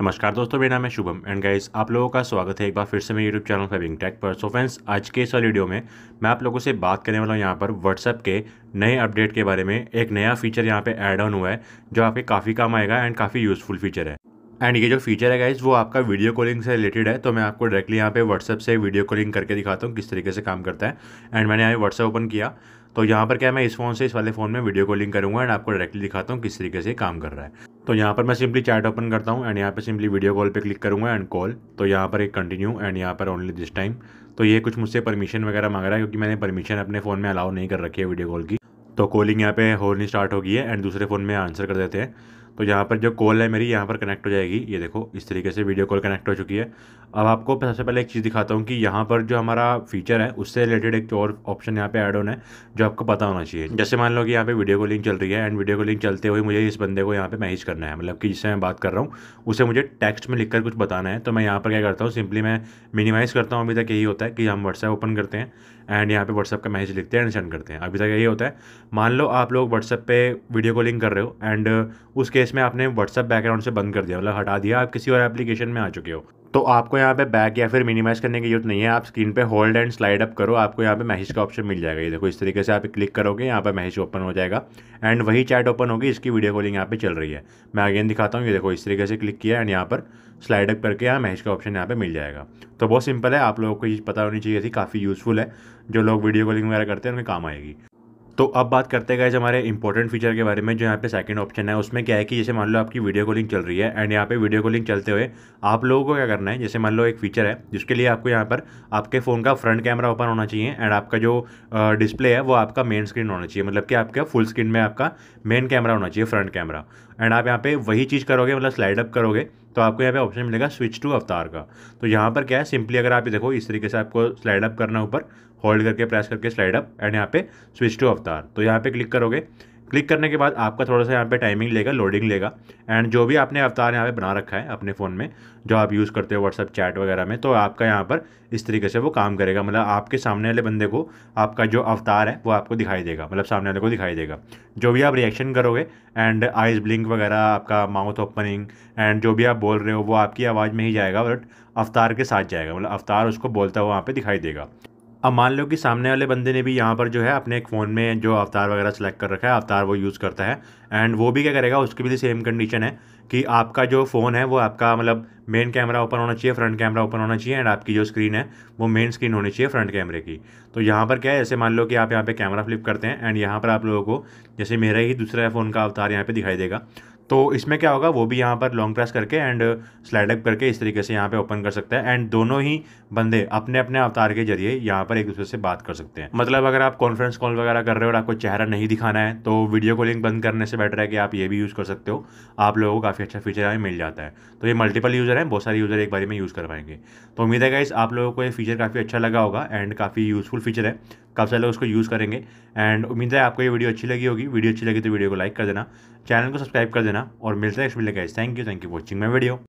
नमस्कार दोस्तों मेरा नाम है शुभम एंड गाइस आप लोगों का स्वागत है एक बार फिर से मेरे यूट्यूब चैनल फेविंग टेक पर सो फ्रेंड्स आज के इस वीडियो में मैं आप लोगों से बात करने वाला हूँ यहाँ पर व्हाट्सएप के नए अपडेट के बारे में एक नया फीचर यहाँ पे ऐड ऑन हुआ है जो आपके काफ़ी काम आएगा एंड काफ़ी यूज़फुल फीचर है एंड ये जो फीचर है गाइज वो आपका वीडियो कॉलिंग से रिलेटेड है तो मैं आपको डायरेक्टली यहाँ पे व्हाट्सअप से वीडियो कॉलिंग करके दिखाता हूँ किस तरीके से काम करता है एंड मैंने यहाँ व्हाट्सअप ओपन किया तो यहाँ पर क्या मैं इस फ़ोन से इस वाले फ़ोन में वीडियो कॉलिंग करूँगा एंड आपको डायरेक्टली दिखाता हूँ किस तरीके से काम कर रहा है तो यहाँ पर मैं सिंपली चैट ओपन करता हूँ एंड यहाँ पर सिंपली वीडियो कॉल पर क्लिक करूँगा एंड कॉल तो यहाँ पर एक कंटिन्यू एंड यहाँ पर ओनली दिस टाइम तो ये कुछ मुझसे परमिशन वगैरह मांग रहा है क्योंकि मैंने परमिशन अपने फ़ोन में अलाउ नहीं कर रखी है वीडियो कॉल की तो कॉलिंग यहाँ पे होनी स्टार्ट हो गई है एंड दूसरे फ़ोन में आंसर कर देते हैं तो यहाँ पर जो कॉल है मेरी यहाँ पर कनेक्ट हो जाएगी ये देखो इस तरीके से वीडियो कॉल कनेक्ट हो चुकी है अब आपको सबसे पहले एक चीज़ दिखाता हूँ कि यहाँ पर जो हमारा फीचर है उससे रिलेटेड एक और ऑप्शन यहाँ पे ऐड ऑन है जो आपको पता होना चाहिए जैसे मान लो कि यहाँ पे वीडियो कॉलिंग चल रही है एंड वीडियो कॉलिंग चलते हुए मुझे इस बंदे को यहाँ पे मैसेज करना है मतलब कि जिससे मैं बात कर रहा हूँ उसे मुझे टेक्स्ट में लिखकर कुछ बताना है तो मैं यहाँ पर क्या करता हूँ सिंपली मैं मिनिमाइज़ करता हूँ अभी तक यही होता है कि हम व्हाट्सएप ओपन करते हैं एंड यहाँ पे व्हाट्सअप का मैसेज लिखते हैं एंड सेंड करते हैं अभी तक यही होता है मान लो आप लोग व्हाट्सएप पे वीडियो कॉलिंग कर रहे हो एंड उस इसमें आपने व्हाट्सअप बैकग्राउंड से बंद कर दिया मतलब हटा दिया आप किसी और एप्लीकेशन में आ चुके हो तो आपको यहाँ पे बैक या फिर मिनिमाइज करने की जरूरत नहीं है आप स्क्रीन पे होल्ड एंड स्लाइड अप करो आपको यहाँ पे मैसेज का ऑप्शन मिल जाएगा ये देखो इस तरीके से आप क्लिक करोगे यहाँ पे मैसेज ओपन हो जाएगा एंड वही चैट ओपन होगी इसकी वीडियो कॉलिंग यहाँ पे चल रही है मैं अगेन दिखाता हूँ ये देखो इस तरीके से क्लिक किया एंड यहाँ पर स्लाइड अप करके यहाँ मैसेज का ऑप्शन यहाँ पर मिल जाएगा तो बहुत सिंपल है आप लोगों को ये पता होनी चाहिए थी काफ़ी यूज़फुल है जो लोग वीडियो कॉलिंग वगैरह करते हैं उनके काम आएगी तो अब बात करते हैं हमारे इंपॉर्टेंट फीचर के बारे में जो यहाँ पे सेकंड ऑप्शन है उसमें क्या है कि जैसे मान लो आपकी वीडियो कॉलिंग चल रही है एंड यहाँ पे वीडियो कॉलिंग चलते हुए आप लोगों को क्या करना है जैसे मान लो एक फीचर है जिसके लिए आपको यहाँ पर आपके फ़ोन का फ्रंट कैमरा ओपन होना चाहिए एंड आपका जो डिस्प्ले है वो आपका मेन स्क्रीन होना चाहिए मतलब कि आपका फुल स्क्रीन में आपका मेन कैमरा होना चाहिए फ्रंट कैमरा एंड आप यहाँ पे वही चीज़ करोगे मतलब स्लाइड अप करोगे तो आपको यहाँ पे ऑप्शन मिलेगा स्विच टू अवतार का तो यहाँ पर क्या है सिंपली अगर आप ये देखो इस तरीके से आपको स्लाइड अप करना ऊपर होल्ड करके प्रेस करके स्लाइड अप एंड यहाँ पे स्विच टू अवतार रफ्तार तो यहाँ पे क्लिक करोगे क्लिक करने के बाद आपका थोड़ा सा यहाँ पे टाइमिंग लेगा लोडिंग लेगा एंड जो भी आपने अवतार यहाँ पे बना रखा है अपने फ़ोन में जो आप यूज़ करते हो व्हाट्सअप चैट वगैरह में तो आपका यहाँ पर इस तरीके से वो काम करेगा मतलब आपके सामने वाले बंदे को आपका जो अवतार है वो आपको दिखाई देगा मतलब सामने वाले को दिखाई देगा जो भी आप रिएक्शन करोगे एंड आइज़ ब्लिंक वगैरह आपका माउथ ओपनिंग एंड जो भी आप बोल रहे हो वो आपकी आवाज़ में ही जाएगा बट अवतार के साथ जाएगा मतलब अवतार उसको बोलता हुआ वहाँ पर दिखाई देगा अब मान लो कि सामने वाले बंदे ने भी यहाँ पर जो है अपने एक फ़ोन में जो अवतार वगैरह सेलेक्ट कर रखा है अवतार वो यूज़ करता है एंड वो भी क्या करेगा उसकी भी सेम कंडीशन है कि आपका जो फ़ोन है वो आपका मतलब मेन कैमरा ओपन होना चाहिए फ्रंट कैमरा ओपन होना चाहिए एंड आपकी जो स्क्रीन है वो मेन स्क्रीन होनी चाहिए फ्रंट कैमरे की तो यहाँ पर क्या है जैसे मान लो कि आप यहाँ पे कैमरा फ्लिप करते हैं एंड यहाँ पर आप लोगों को जैसे मेरा ही दूसरा फ़ोन का अवतार यहाँ पे दिखाई देगा तो इसमें क्या होगा वो भी यहाँ पर लॉन्ग प्रेस करके एंड स्लाइड अप करके इस तरीके से यहाँ पे ओपन कर सकता है एंड दोनों ही बंदे अपने अपने अवतार के जरिए यहाँ पर एक दूसरे से बात कर सकते हैं मतलब अगर आप कॉन्फ्रेंस कॉल वगैरह कर रहे हो और आपको चेहरा नहीं दिखाना है तो वीडियो कॉलिंग बंद करने से बेटर है कि आप ये भी यूज़ कर सकते हो आप लोगों को काफ़ी अच्छा फीचर यहाँ मिल जाता है तो ये मल्टीपल यूज़र हैं बहुत सारे यूज़र एक बार में यूज़ कर पाएंगे तो उम्मीद है इस आप लोगों को ये फीचर काफ़ी अच्छा लगा होगा एंड काफ़ी यूज़फुल फीचर है काफ़ी सारे लोग उसको यूज़ करेंगे एंड उम्मीद है आपको ये वीडियो अच्छी लगी होगी वीडियो अच्छी लगी तो वीडियो को लाइक कर देना चैनल को सब्सक्राइब कर देना और मिलते हैं next video guys thank you thank you watching my video